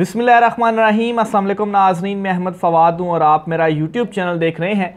बसमिलीम असल नाजरीन मैं अहमद फ़वाद हूँ और आप मेरा यूट्यूब चैनल देख रहे हैं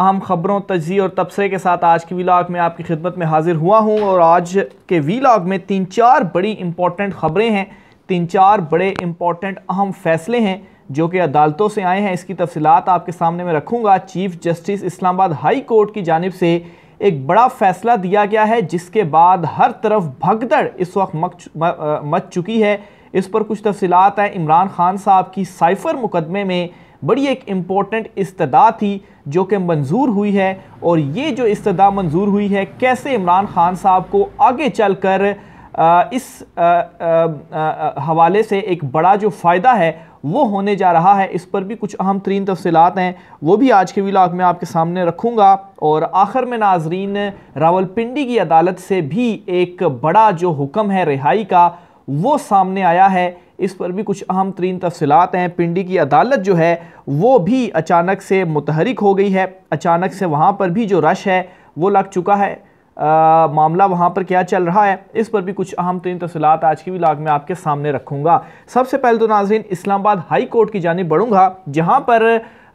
अहम ख़बरों तजी और तबसरे के साथ आज की वीलाग में आपकी खिदमत में हाजिर हुआ हूँ और आज के वीलाग में तीन चार बड़ी इंपॉर्टेंट ख़बरें हैं तीन चार बड़े इंपॉर्टेंट अहम फ़ैसले हैं जो कि अदालतों से आए हैं इसकी तफसीत आपके सामने मैं रखूँगा chief justice Islamabad high court की जानब से एक बड़ा फैसला दिया गया है जिसके बाद हर तरफ भगदड़ इस वक्त मच मच चुकी है इस पर कुछ तफसलत हैं इमरान खान साहब की साइफर मुकदमे में बड़ी एक इम्पोर्टेंट इस्तदा थी जो कि मंजूर हुई है और ये जो इस्तदा मंजूर हुई है कैसे इमरान खान साहब को आगे चल कर इस हवाले से एक बड़ा जो फ़ायदा है वो होने जा रहा है इस पर भी कुछ अहम तरीन तफसलत हैं वो भी आज के विलाग में आपके सामने रखूँगा और आखिर में नाजरीन रावलपिंडी की अदालत से भी एक बड़ा जो हुक्म है रिहाई का वो सामने आया है इस पर भी कुछ अहम तरीन तफसलत हैं पिंडी की अदालत जो है वो भी अचानक से मुतहरक हो गई है अचानक से वहाँ पर भी जो रश है वो लग चुका है आ, मामला वहाँ पर क्या चल रहा है इस पर भी कुछ अहम तरीन तफसलत आज की भी लाग में आपके सामने रखूँगा सबसे पहले तो नाजरीन इस्लामाबाद हाई कोर्ट की जानब बढ़ूँगा जहाँ पर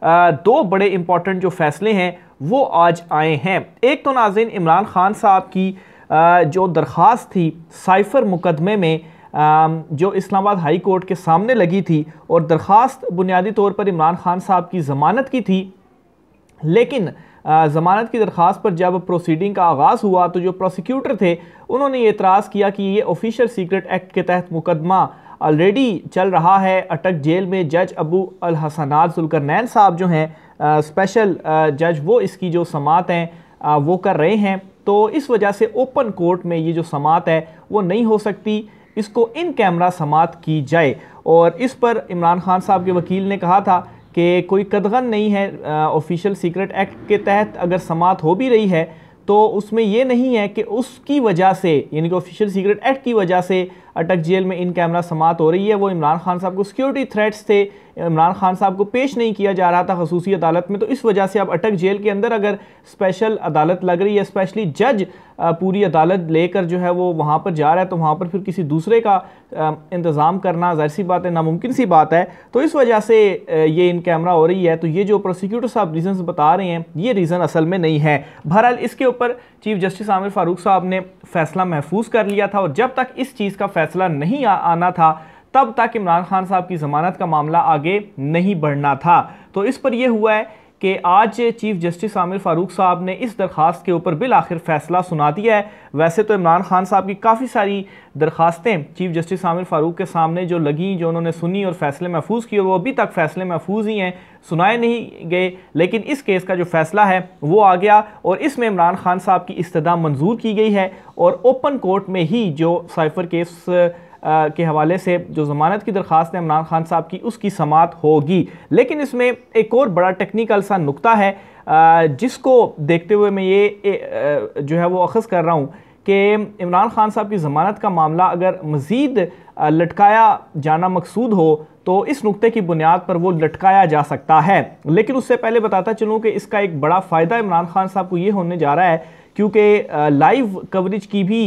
आ, दो बड़े इंपॉर्टेंट जो फैसले हैं वो आज आए हैं एक तो नाजिन इमरान खान साहब की आ, जो दरख्वास्त थी साइफर मुकदमे में जो इस्लामाबाद हाई कोर्ट के सामने लगी थी और दरख्वास्त बुनियादी तौर पर इमरान खान साहब की ज़मानत की थी लेकिन ज़मानत की दरख्वास पर जब प्रोसीडिंग का आगाज़ हुआ तो जो प्रोसिक्यूटर थे उन्होंने ये एतराज़ किया कि ये ऑफिशियल सीक्रेट एक्ट के तहत मुकदमा ऑलरेडी चल रहा है अटक जेल में जज अबू अल हसनात जुलकरनैन साहब जो हैं स्पेशल जज वो इसकी जो समात हैं वो कर रहे हैं तो इस वजह से ओपन कोर्ट में ये जो समात है वो नहीं हो सकती इसको इन कैमरा समात की जाए और इस पर इमरान खान साहब के वकील ने कहा था कि कोई कदगन नहीं है ऑफिशियल सीक्रेट एक्ट के तहत अगर समात हो भी रही है तो उसमें यह नहीं है कि उसकी वजह से यानी कि ऑफिशियल सीक्रेट एक्ट की वजह से अटक जेल में इन कैमरा समात हो रही है वो इमरान खान साहब को सिक्योरिटी थ्रेट्स थे इमरान खान साहब को पेश नहीं किया जा रहा था खसूसी अदालत में तो इस वजह से अब अटक जेल के अंदर अगर स्पेशल अदालत लग रही है स्पेशली जज पूरी अदालत लेकर जो है वो वहाँ पर जा रहा है तो वहाँ पर फिर किसी दूसरे का इंतज़ाम करना जाहिर सी बात है नामुमकिन सी बात है तो इस वजह से ये इन कैमरा हो रही है तो ये जो प्रोसिक्यूटर साहब रीज़न बता रहे हैं ये रीज़न असल में नहीं है बहरहाल इसके ऊपर चीफ जस्टिस आमिर फ़ारूक साहब ने फैसला महफूज कर लिया था और जब तक इस चीज़ का फैसला नहीं आ, आना था तब तक इमरान खान साहब की ज़मानत का मामला आगे नहीं बढ़ना था तो इस पर यह हुआ है कि आज चीफ जस्टिस आमिर फारूक साहब ने इस दरख्वास्त के ऊपर बिल आखिर फैसला सुना दिया है वैसे तो इमरान खान साहब की काफ़ी सारी दरखास्तें चीफ जस्टिस आमिर फारूक के सामने जो लगीं जो उन्होंने सुनी और फैसले महफूज किए वो अभी तक फैसले महफूज ही हैं सुनाए नहीं गए लेकिन इस केस का जो फैसला है वो आ गया और इसमें इमरान खान साहब की इस्तः मंजूर की गई है और ओपन कोर्ट में ही जो साइफर केस के हवाले से जो ज़मानत की दरख्वास्त है इमरान खान साहब की उसकी समात होगी लेकिन इसमें एक और बड़ा टेक्निकल सा नुकता है जिसको देखते हुए मैं ये जो है वो अखज़ कर रहा हूँ कि इमरान खान साहब की ज़मानत का मामला अगर मज़ीद लटकाया जाना मकसूद हो तो इस नुक्ते की बुनियाद पर वो लटकाया जा सकता है लेकिन उससे पहले बताता चलूँ कि इसका एक बड़ा फ़ायदा इमरान खान साहब को ये होने जा रहा है क्योंकि लाइव कवरेज की भी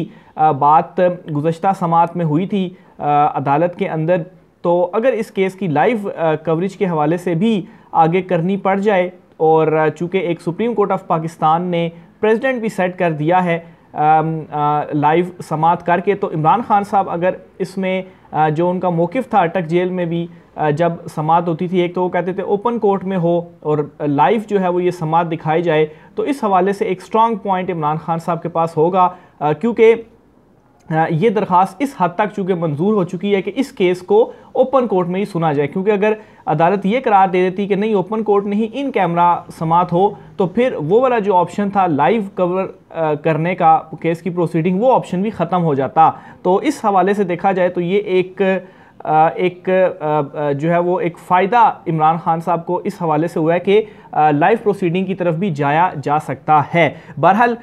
बात गुज्त समात में हुई थी अदालत के अंदर तो अगर इस केस की लाइव कवरेज के हवाले से भी आगे करनी पड़ जाए और चूँकि एक सुप्रीम कोर्ट ऑफ पाकिस्तान ने प्रेसिडेंट भी सेट कर दिया है लाइव समात करके तो इमरान खान साहब अगर इसमें जो उनका मौक़ था अटक जेल में भी जब समात होती थी एक तो वो कहते थे ओपन कोर्ट में हो और लाइव जो है वो ये समात दिखाई जाए तो इस हवाले से एक स्ट्रॉन्ग पॉइंट इमरान खान साहब के पास होगा क्योंकि ये दरख्वास्त इस हद तक चूँकि मंजूर हो चुकी है कि इस केस को ओपन कोर्ट में ही सुना जाए क्योंकि अगर अदालत ये करार दे देती कि नहीं ओपन कोर्ट नहीं इन कैमरा समात हो तो फिर वो वाला जो ऑप्शन था लाइव कवर करने का केस की प्रोसीडिंग वो ऑप्शन भी ख़त्म हो जाता तो इस हवाले से देखा जाए तो ये एक एक जो है वो एक फ़ायदा इमरान खान साहब को इस हवाले से हुआ है कि लाइफ प्रोसीडिंग की तरफ भी जाया जा सकता है बहरहाल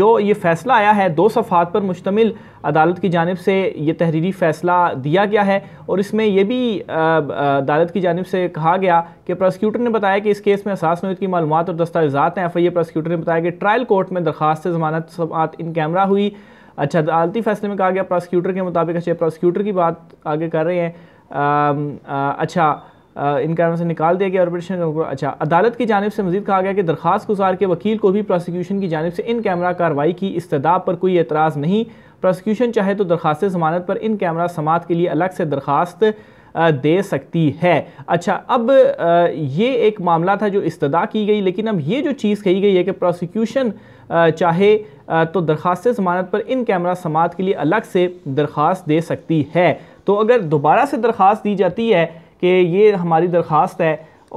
जो ये फ़ैसला आया है दो सफ़ात पर मुश्तमिल अदालत की जानब से ये तहरीरी फ़ैसला दिया गया है और इसमें यह भी अदालत की जानब से कहा गया कि प्रोसिक्यूटर ने बताया कि इस केस में असास नोत की मालूम और दस्तावेज़ा हैं एफ आई ए प्रोसिक्यूटर ने बताया कि ट्रायल कोर्ट में दरखास्त जमानत समात इन कैमरा हुई अच्छा अदालती फैसले में कहा गया प्रोसिक्यूटर के मुताबिक अच्छा प्रोसिक्यूटर की बात आगे कर रहे हैं अच्छा इन अच्छा इनका से निकाल दिया गया और अच्छा अदालत की जानब से मजीद कहा गया कि दरख्वास्त गुजार के वकील को भी प्रोसिक्यूशन की जानब से इन कैमरा कार्रवाई की इस्तः पर कोई एतराज़ नहीं प्रोसिक्यूशन चाहे तो दरखास्त जमानत पर इन कैमरा समात के लिए अलग से दरखास्त दे सकती है अच्छा अब ये एक मामला था जो इस्तदा की गई लेकिन अब ये जो चीज़ कही गई है कि प्रोसिक्यूशन चाहे तो दरख्वास्त ज़मानत पर इन कैमरा समात के लिए अलग से दरख्वास्त दे सकती है तो अगर दोबारा से दरख्वास्त दी जाती है कि ये हमारी दरख्वास्त है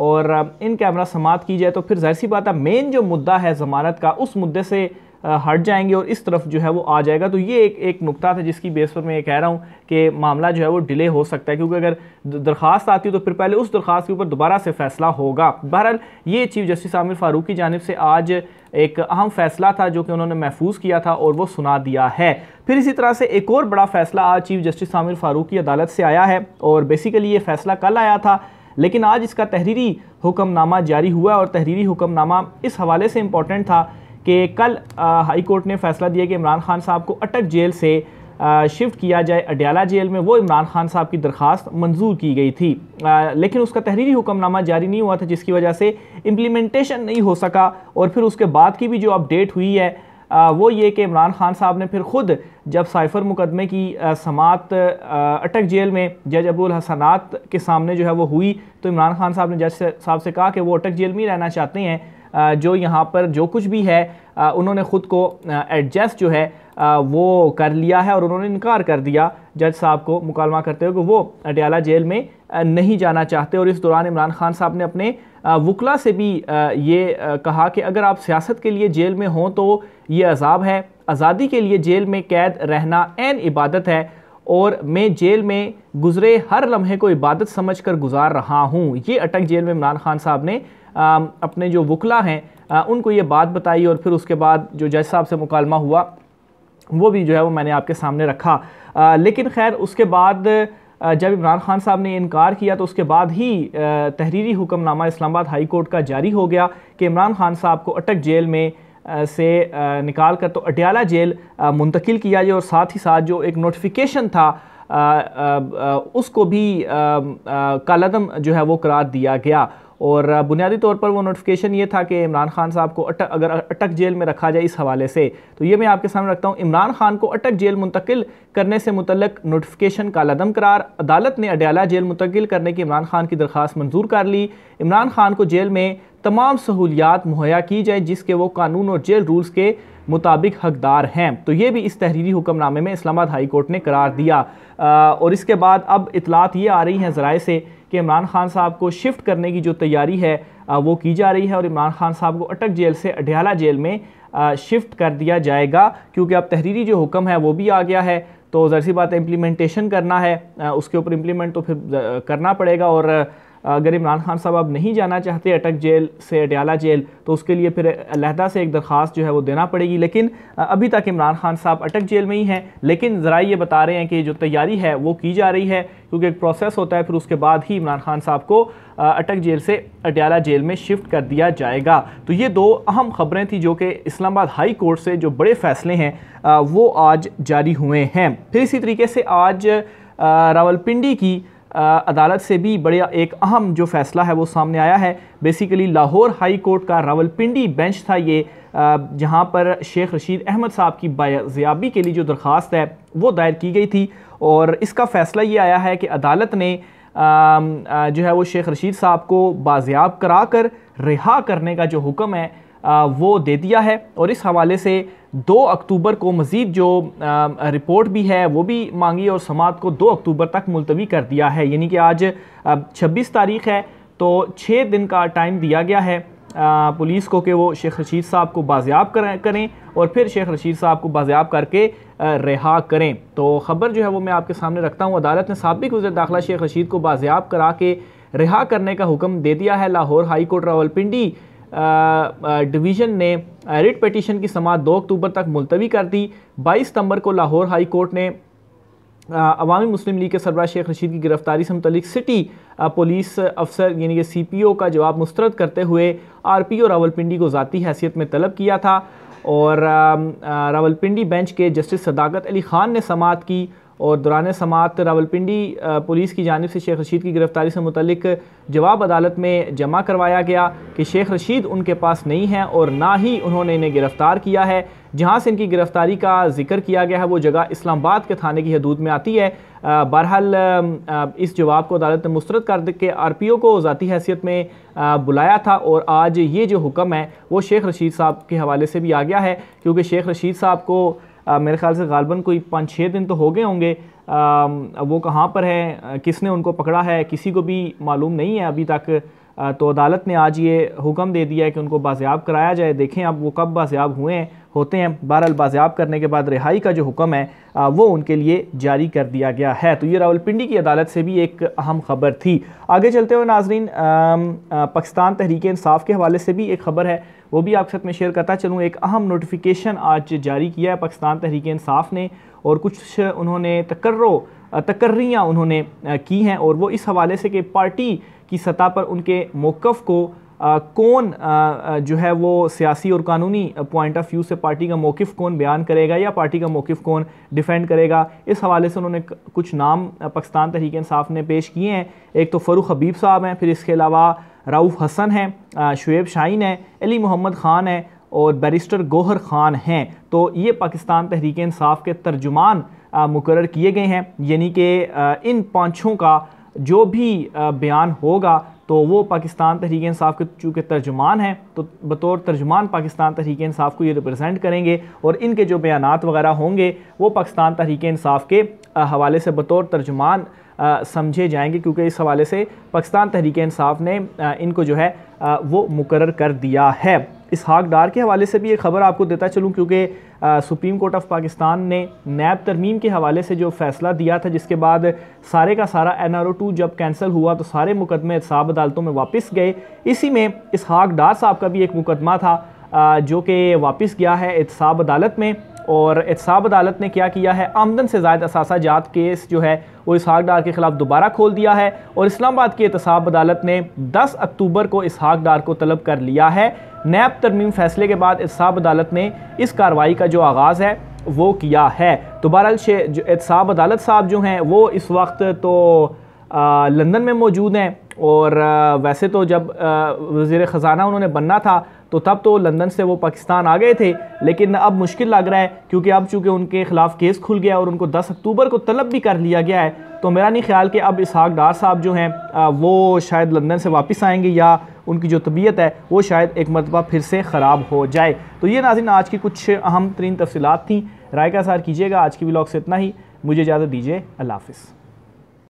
और इन कैमरा समात की जाए तो फिर जाहिर सी बात है मेन जो मुद्दा है ज़मानत का उस मुद्दे से हट जाएंगे और इस तरफ जो है वो आ जाएगा तो ये एक एक नुकता था जिसकी बेस पर मैं ये कह रहा हूँ कि मामला जो है वो डिले हो सकता है क्योंकि अगर दरखास्त आती है तो फिर पहले उस दरखास्त के ऊपर दोबारा से फैसला होगा बहरहाल ये चीफ जस्टिस आमिर फारूक की जानब से आज एक अहम फैसला था जो कि उन्होंने महफूज किया था और वो सुना दिया है फिर इसी तरह से एक और बड़ा फैसला आज चीफ जस्टिस आमिर फारूक की अदालत से आया है और बेसिकली ये फैसला कल आया था लेकिन आज इसका तहरीरी हुक्मनामा जारी हुआ और तहरीरी हुक्मनामा इस हवाले से इम्पॉर्टेंट था कि कल हाई कोर्ट ने फैसला दिया कि इमरान खान साहब को अटक जेल से शिफ्ट किया जाए अडयाला जेल में वो इमरान खान साहब की दरख्वास्त मंजूर की गई थी लेकिन उसका तहरीरी हुक्मनामा जारी नहीं हुआ था जिसकी वजह से इम्प्लीमेंटेशन नहीं हो सका और फिर उसके बाद की भी जो अपडेट हुई है वो ये कि इमरान खान साहब ने फिर ख़ुद जब साइफर मुकदमे की समात अटक जेल में जज अबुल हसनात के सामने जो है वो हुई तो इमरान खान साहब ने जज साहब से कहा कि वो अटक जेल में ही रहना चाहते हैं जो यहाँ पर जो कुछ भी है उन्होंने ख़ुद को एडजस्ट जो है वो कर लिया है और उन्होंने इनकार कर दिया जज साहब को मुकालमा करते हुए कि वो अटियाला जेल में नहीं जाना चाहते और इस दौरान इमरान खान साहब ने अपने वकला से भी ये कहा कि अगर आप सियासत के लिए जेल में हों तो ये अजाब है आज़ादी के लिए जेल में कैद रहना एन इबादत है और मैं जेल में गुजरे हर लम्हे को इबादत समझ कर गुजार रहा हूँ ये अटक जेल में इमरान खान साहब ने अपने जो वकला हैं उनको ये बात बताई और फिर उसके बाद जो जज साहब से मुकालमा हुआ वो भी जो है वो मैंने आपके सामने रखा आ, लेकिन खैर उसके बाद जब इमरान खान साहब ने इनकार किया तो उसके बाद ही तहरीरी हुक्मनामा इस्लामाबाद हाई कोर्ट का जारी हो गया कि इमरान खान साहब को अटक जेल में से निकाल कर तो अटियाला जेल मुंतकिल किया जाए और साथ ही साथ जो एक नोटिफिकेशन था आ, आ, आ, उसको भी कालदम जो है वो करार दिया गया और बुनियादी तौर पर वो नोटिफिकेशन ये था कि इमरान खान साहब को अटक अगर अटक जेल में रखा जाए इस हवाले से तो ये मैं आपके सामने रखता हूँ इमरान खान को अटक जेल मुंतकिल करने से मुतलक नोटिफिकेशन का लदम करार अदालत ने अडयाला जेल मुंतकिल करने की इमरान खान की दरख्वास्त मंजूर कर ली इमरान खान को जेल में तमाम सहूलियात मुहैया की जाएँ जिसके वो कानून और जेल रूल्स के मुताबिक हकदार हैं तो ये भी इस तहरीरी हुक्मनामे में इस्लामाबाद हाई कोर्ट ने करार दिया आ, और इसके बाद अब इतलात ये आ रही हैं ज़राए से कि इमरान खान साहब को शिफ्ट करने की जो तैयारी है वो की जा रही है और इमरान खान साहब को अटक जेल से अडयाला जेल में शिफ्ट कर दिया जाएगा क्योंकि अब तहरीरी जो हुक्म है वो भी आ गया है तो ज़र सी बात है इम्प्लीमेंटेशन करना है उसके ऊपर इम्प्लीमेंट तो फिर करना पड़ेगा और अगर इमरान खान साहब आप नहीं जाना चाहते अटक जेल से अटियाला जेल तो उसके लिए फिर अलहदा से एक दरख्वास्त जो है वो देना पड़ेगी लेकिन अभी तक इमरान खान साहब अटक जेल में ही हैं लेकिन ज़रा ये बता रहे हैं कि जो तैयारी है वो की जा रही है क्योंकि एक प्रोसेस होता है फिर उसके बाद ही इमरान खान साहब को अटक जेल से अटियाला जेल में शिफ्ट कर दिया जाएगा तो ये दो अहम खबरें थी जो कि इस्लामाबाद हाई कोर्ट से जो बड़े फ़ैसले हैं वो आज जारी हुए हैं फिर इसी तरीके से आज रावलपिंडी की अदालत से भी बड़े एक अहम जो फ़ैसला है वो सामने आया है बेसिकली लाहौर हाई कोर्ट का रावलपिंडी बेंच था ये जहाँ पर शेख रशीद अहमद साहब की बाजियाबी के लिए जो दरख्वास्त है वो दायर की गई थी और इसका फ़ैसला ये आया है कि अदालत ने जो है वो शेख रशीद साहब को बाजियाब करा कर रिहा करने का जो हुक्म है वो दे दिया है और इस हवाले से दो अक्टूबर को मज़ीद जो रिपोर्ट भी है वो भी मांगी और समात को दो अक्टूबर तक मुलतवी कर दिया है यानी कि आज छब्बीस तारीख है तो छः दिन का टाइम दिया गया है पुलिस को कि वो शेख रशीद साहब को बाजियाब करें और फिर शेख रशीद साहब को बाजियाब करके रिहा करें तो ख़बर जो है वो मैं आपके सामने रखता हूँ अदालत ने सबक वजर दाखिला शेख रशीद को बाजियाब करा के रिहा करने का हुक्म दे दिया है Lahore high court Rawalpindi division ने रिट पटिशन की समात 2 अक्टूबर तक मुलतवी कर दी 22 सितंबर को लाहौर हाई कोर्ट ने अवामी मुस्लिम लीग के सरबरा शेख रशीद की गिरफ्तारी से मतलब सिटी पुलिस अफसर यानी कि सी पी ओ का जवाब मुस्रद करते हुए आर पी ओ रावलपिंडी को ज़ाती हैसियत में तलब किया था और रावलपिंडी बेंच के जस्टिस सदाकत अली ख़ान ने समात की और दौरान समात रावलपिंडी पुलिस की जानब से शेख रशीद की गिरफ़्तारी से मुतलक जवाब अदालत में जमा करवाया गया कि शेख रशीद उनके पास नहीं है और ना ही उन्होंने इन्हें गिरफ़्तार किया है जहाँ से इनकी गिरफ़्तारी का जिक्र किया गया है वो जगह इस्लामाबाद के थाने की हदूद में आती है बहरहाल इस जवाब को अदालत ने मुस्रद कर के आर पी ओ को ज़ाती हैसियत में बुलाया था और आज ये जो हुक्म है वो शेख रशीद साहब के हवाले से भी आ गया है क्योंकि शेख रशीद साहब को आ, मेरे ख्याल से गालबन कोई पाँच छः दिन तो हो गए होंगे वो कहाँ पर है किसने उनको पकड़ा है किसी को भी मालूम नहीं है अभी तक तो अदालत ने आज ये हुक्म दे दिया है कि उनको बाजियाब कराया जाए देखें अब वो कब बाजियाब हुए हैं होते हैं बहरहाल बाजियाब करने के बाद रिहाई का जो हुक्म है वो उनके लिए जारी कर दिया गया है तो ये रावलपिंडी की अदालत से भी एक अहम खबर थी आगे चलते हुए नाजरीन पाकिस्तान तहरीक इंसाफ के हवाले से भी एक खबर है वो भी आपके साथ में शेयर करता चलूँ एक अहम नोटिफिकेशन आज जारी किया है पाकिस्तान तहरीक इंसाफ ने और कुछ उन्होंने तकर्रो तकर्रियाँ उन्होंने की हैं और वो इस हवाले से कि पार्टी की सतह पर उनके मौक़ को आ, कौन आ, जो है वो सियासी और कानूनी पॉइंट ऑफ व्यू से पार्टी का मौक़ कौन बयान करेगा या पार्टी का मौक़ कौन डिफेंड करेगा इस हवाले से उन्होंने कुछ नाम पाकिस्तान तहरीक इंसाफ ने पेश किए हैं एक तो फ़रूख हबीब साहब हैं फिर इसके अलावा राउफ हसन हैं शुएब शाइन हैं अली मोहम्मद ख़ान हैं और बैरिस्टर गोहर ख़ान हैं तो ये पाकिस्तान तहरीक इसाफ़ के तर्जुमान मुकर किए गए हैं यानी कि इन पाँचों का जो भी बयान होगा तो वो पाकिस्तान तहरीक इंसाफ के चूँकि तर्जुमान हैं तो बतौर तर्जुमान पाकिस्तान तहरीक इंसाफ को ये रिप्रेजेंट करेंगे और इनके जो बयान वगैरह होंगे वो पाकिस्तान तहरीक इंसाफ के हवाले से बतौर तर्जुमान समझे जाएंगे क्योंकि इस हवाले से पाकिस्तान तहरीक इंसाफ ने इनको जो है वो मुकर कर दिया है इस हाक डार के हवाले से भी एक ख़बर आपको देता चलूँ क्योंकि सुप्रीम कोर्ट ऑफ पाकिस्तान ने नैब तरमीम के हवाले से जो फैसला दिया था जिसके बाद सारे का सारा एन आर ओ टू जब कैंसिल हुआ तो सारे मुकदमे साब अदालतों में वापस गए इसी में इस हाक डार साहब का भी एक मुकदमा था जो कि वापस गया है एहतसाब अदालत में और एहतसाब अदालत ने क्या किया है आमदन से जायद असासा जात केस जो है वो इसहाक डार के ख़िलाफ़ दोबारा खोल दिया है और इस्लामाबाद की एहतसाब अदालत ने 10 अक्टूबर को इसहाक डार को तलब कर लिया है नैब तरमीम फैसले के बाद एहसाब अदालत ने इस कार्रवाई का जो आगाज़ है वो किया है तो बहरहाल जो एहसाब अदालत साहब जो हैं वो इस वक्त तो लंदन में मौजूद हैं और आ, वैसे तो जब वज़ी ख़जाना उन्होंने बनना था तो तब तो लंदन से वो पाकिस्तान आ गए थे लेकिन अब मुश्किल लग रहा है क्योंकि अब चूँकि उनके ख़िलाफ़ केस खुल गया और उनको 10 अक्टूबर को तलब भी कर लिया गया है तो मेरा नहीं ख्याल कि अब इसहाक डार साहब जो हैं वो शायद लंदन से वापस आएंगे या उनकी जो तबीयत है वो शायद एक मरतबा फिर से ख़राब हो जाए तो ये नाजिन आज की कुछ अहम तरीन तफसीत थी राय का सार कीजिएगा आज की ब्लॉग से इतना ही मुझे इजाज़त दीजिए अल्लाह हाफिज़